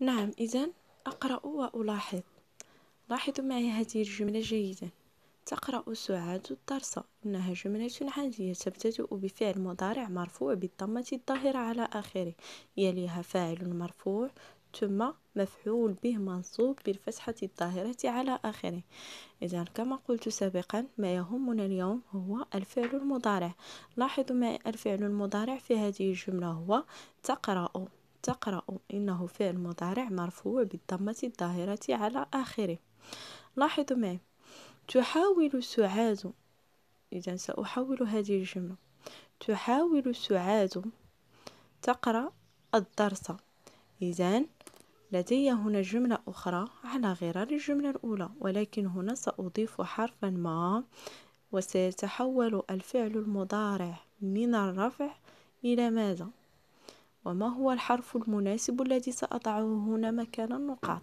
نعم إذا أقرأ وألاحظ لاحظوا معي هذه الجملة جيدا تقرأ سعاد الدرس إنها جملة عادية تبتدأ بفعل مضارع مرفوع بالضمة الظاهرة على آخره يليها فاعل مرفوع ثم مفعول به منصوب بالفتحة الظاهرة على آخره إذا كما قلت سابقا ما يهمنا اليوم هو الفعل المضارع لاحظوا معي الفعل المضارع في هذه الجملة هو تقرأ تقرأ إنه فعل مضارع مرفوع بالضمة الظاهرة على آخره لاحظوا معي تحاول سعاد إذا سأحول هذه الجملة تحاول سعاد تقرأ الدرس إذا لدي هنا جملة أخرى على غرار الجملة الأولى ولكن هنا سأضيف حرفا ما وسيتحول الفعل المضارع من الرفع إلى ماذا؟ وما هو الحرف المناسب الذي سأضعه هنا مكان النقاط